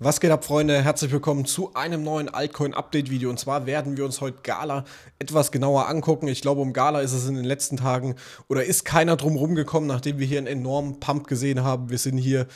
Was geht ab, Freunde? Herzlich willkommen zu einem neuen Altcoin-Update-Video. Und zwar werden wir uns heute Gala etwas genauer angucken. Ich glaube, um Gala ist es in den letzten Tagen oder ist keiner drum rumgekommen, nachdem wir hier einen enormen Pump gesehen haben. Wir sind hier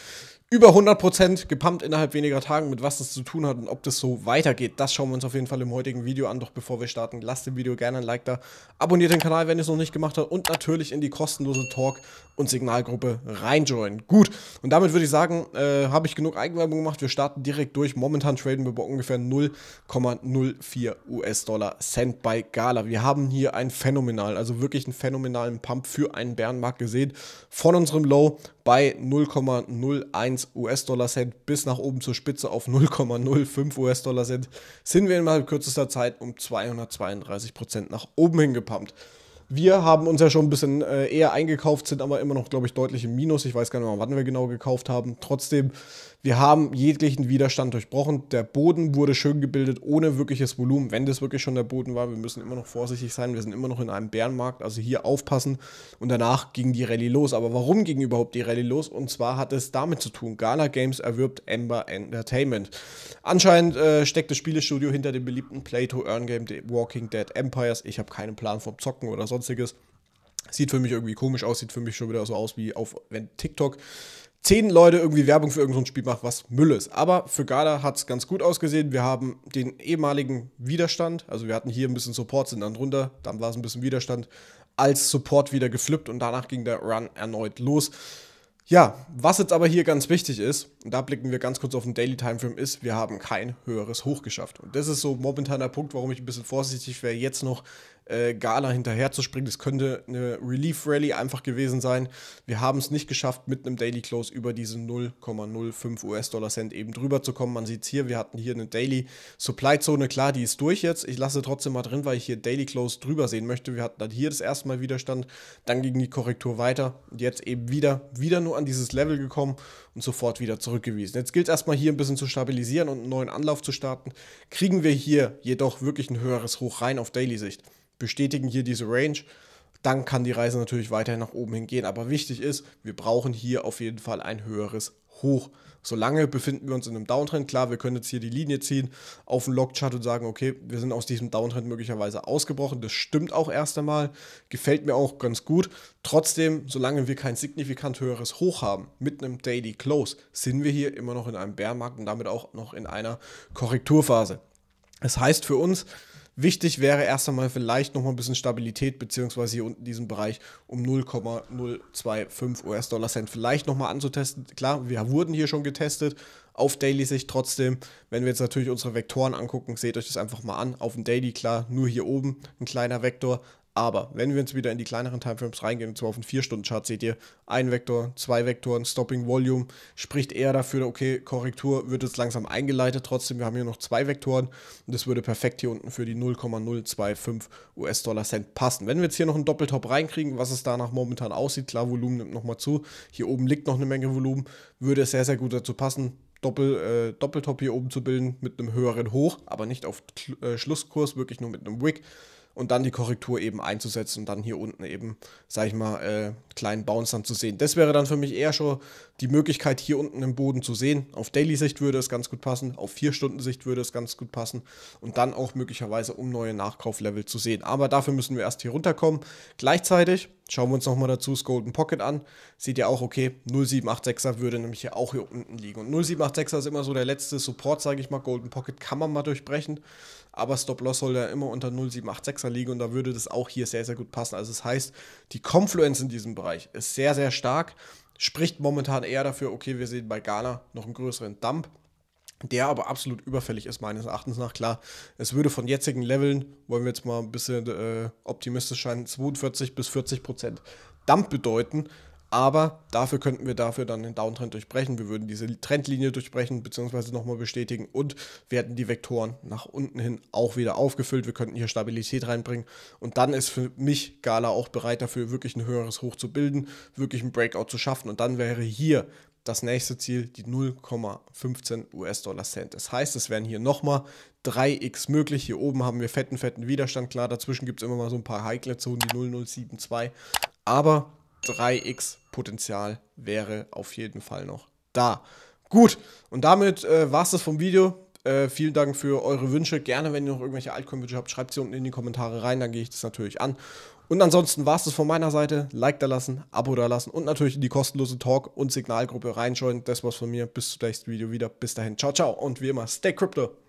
über 100% gepumpt innerhalb weniger Tagen, mit was das zu tun hat und ob das so weitergeht. Das schauen wir uns auf jeden Fall im heutigen Video an. Doch bevor wir starten, lasst dem Video gerne ein Like da, abonniert den Kanal, wenn ihr es noch nicht gemacht habt und natürlich in die kostenlose Talk- und Signalgruppe reinjoinen. Gut, und damit würde ich sagen, äh, habe ich genug Eigenwerbung gemacht. Wir starten direkt durch. Momentan traden wir bei ungefähr 0,04 US-Dollar Cent bei Gala. Wir haben hier einen phänomenal, also wirklich einen phänomenalen Pump für einen Bärenmarkt gesehen. Von unserem Low bei 0,01 1 US-Dollar-Cent bis nach oben zur Spitze auf 0,05 US-Dollar-Cent sind wir innerhalb kürzester Zeit um 232 nach oben hingepumpt. Wir haben uns ja schon ein bisschen äh, eher eingekauft, sind aber immer noch, glaube ich, deutlich im Minus. Ich weiß gar nicht mehr, wann wir genau gekauft haben. Trotzdem wir haben jeglichen Widerstand durchbrochen. Der Boden wurde schön gebildet ohne wirkliches Volumen, wenn das wirklich schon der Boden war. Wir müssen immer noch vorsichtig sein. Wir sind immer noch in einem Bärenmarkt, also hier aufpassen. Und danach ging die Rallye los. Aber warum ging überhaupt die Rallye los? Und zwar hat es damit zu tun, Gala Games erwirbt Ember Entertainment. Anscheinend äh, steckt das Spielestudio hinter dem beliebten Play-to-Earn-Game The Walking Dead Empires. Ich habe keinen Plan vom Zocken oder sonstiges. Sieht für mich irgendwie komisch aus, sieht für mich schon wieder so aus wie auf TikTok zehn Leute irgendwie Werbung für irgendein so Spiel machen, was Müll ist. Aber für Gala hat es ganz gut ausgesehen. Wir haben den ehemaligen Widerstand, also wir hatten hier ein bisschen Support, sind dann runter, dann war es ein bisschen Widerstand, als Support wieder geflippt und danach ging der Run erneut los. Ja, was jetzt aber hier ganz wichtig ist, und da blicken wir ganz kurz auf den Daily Timeframe, ist, wir haben kein höheres Hoch geschafft. Und das ist so momentaner Punkt, warum ich ein bisschen vorsichtig wäre, jetzt noch äh, Gala hinterherzuspringen. Das könnte eine Relief Rally einfach gewesen sein. Wir haben es nicht geschafft, mit einem Daily Close über diese 0,05 US-Dollar Cent eben drüber zu kommen. Man sieht es hier, wir hatten hier eine Daily Supply Zone. Klar, die ist durch jetzt. Ich lasse trotzdem mal drin, weil ich hier Daily Close drüber sehen möchte. Wir hatten dann hier das erste Mal Widerstand, dann ging die Korrektur weiter und jetzt eben wieder, wieder nur an dieses Level gekommen und sofort wieder zurückgewiesen. Jetzt gilt es erstmal hier ein bisschen zu stabilisieren und einen neuen Anlauf zu starten. Kriegen wir hier jedoch wirklich ein höheres Hoch rein auf Daily-Sicht bestätigen hier diese Range, dann kann die Reise natürlich weiterhin nach oben hingehen. Aber wichtig ist, wir brauchen hier auf jeden Fall ein höheres Hoch. Solange befinden wir uns in einem Downtrend. Klar, wir können jetzt hier die Linie ziehen auf den Logchart und sagen, okay, wir sind aus diesem Downtrend möglicherweise ausgebrochen. Das stimmt auch erst einmal, gefällt mir auch ganz gut. Trotzdem, solange wir kein signifikant höheres Hoch haben mit einem Daily Close, sind wir hier immer noch in einem Bärmarkt und damit auch noch in einer Korrekturphase. Das heißt für uns, Wichtig wäre erst einmal vielleicht nochmal ein bisschen Stabilität, beziehungsweise hier unten diesen Bereich um 0,025 US-Dollar-Cent vielleicht nochmal anzutesten. Klar, wir wurden hier schon getestet, auf Daily-Sicht trotzdem. Wenn wir jetzt natürlich unsere Vektoren angucken, seht euch das einfach mal an. Auf dem Daily, klar, nur hier oben ein kleiner Vektor, aber wenn wir jetzt wieder in die kleineren Timeframes reingehen, und zwar auf den 4-Stunden-Chart, seht ihr, ein Vektor, zwei Vektoren, Stopping Volume, spricht eher dafür, okay, Korrektur wird jetzt langsam eingeleitet. Trotzdem, wir haben hier noch zwei Vektoren und das würde perfekt hier unten für die 0,025 US-Dollar Cent passen. Wenn wir jetzt hier noch einen Doppeltop reinkriegen, was es danach momentan aussieht, klar, Volumen nimmt nochmal zu. Hier oben liegt noch eine Menge Volumen, würde es sehr, sehr gut dazu passen. Doppel, äh, Doppeltop hier oben zu bilden mit einem höheren Hoch, aber nicht auf Kl äh, Schlusskurs, wirklich nur mit einem Wick und dann die Korrektur eben einzusetzen und dann hier unten eben, sag ich mal, äh, kleinen Bounce dann zu sehen. Das wäre dann für mich eher schon die Möglichkeit, hier unten im Boden zu sehen. Auf Daily-Sicht würde es ganz gut passen, auf 4-Stunden-Sicht würde es ganz gut passen und dann auch möglicherweise um neue Nachkauflevel zu sehen. Aber dafür müssen wir erst hier runterkommen. Gleichzeitig schauen wir uns nochmal dazu das Golden Pocket an. Seht ihr auch, okay, 0786er würde nämlich hier auch hier unten liegen. Und 0786er ist immer so der letzte Support, sage ich mal. Golden Pocket kann man mal durchbrechen, aber Stop-Loss soll ja immer unter 0786er liegen und da würde das auch hier sehr, sehr gut passen. Also das heißt, die Confluence in diesem Bereich ist sehr, sehr stark spricht momentan eher dafür, okay, wir sehen bei Ghana noch einen größeren Dump, der aber absolut überfällig ist, meines Erachtens nach. Klar, es würde von jetzigen Leveln, wollen wir jetzt mal ein bisschen äh, optimistisch scheinen, 42 bis 40 Prozent Dump bedeuten. Aber dafür könnten wir dafür dann den Downtrend durchbrechen. Wir würden diese Trendlinie durchbrechen bzw. nochmal bestätigen und wir hätten die Vektoren nach unten hin auch wieder aufgefüllt. Wir könnten hier Stabilität reinbringen und dann ist für mich Gala auch bereit dafür, wirklich ein höheres Hoch zu bilden, wirklich ein Breakout zu schaffen und dann wäre hier das nächste Ziel die 0,15 US-Dollar Cent. Das heißt, es wären hier nochmal 3x möglich. Hier oben haben wir fetten, fetten Widerstand. Klar, dazwischen gibt es immer mal so ein paar heikle Zonen, die 0072. Aber 3x Potenzial wäre auf jeden Fall noch da. Gut, und damit äh, war es das vom Video. Äh, vielen Dank für eure Wünsche. Gerne, wenn ihr noch irgendwelche Altcoin-Wünsche habt, schreibt sie unten in die Kommentare rein, dann gehe ich das natürlich an. Und ansonsten war es das von meiner Seite. Like da lassen, Abo da lassen und natürlich in die kostenlose Talk- und Signalgruppe reinschauen. Das war's von mir. Bis zum nächsten Video wieder. Bis dahin. Ciao, ciao und wie immer, stay crypto.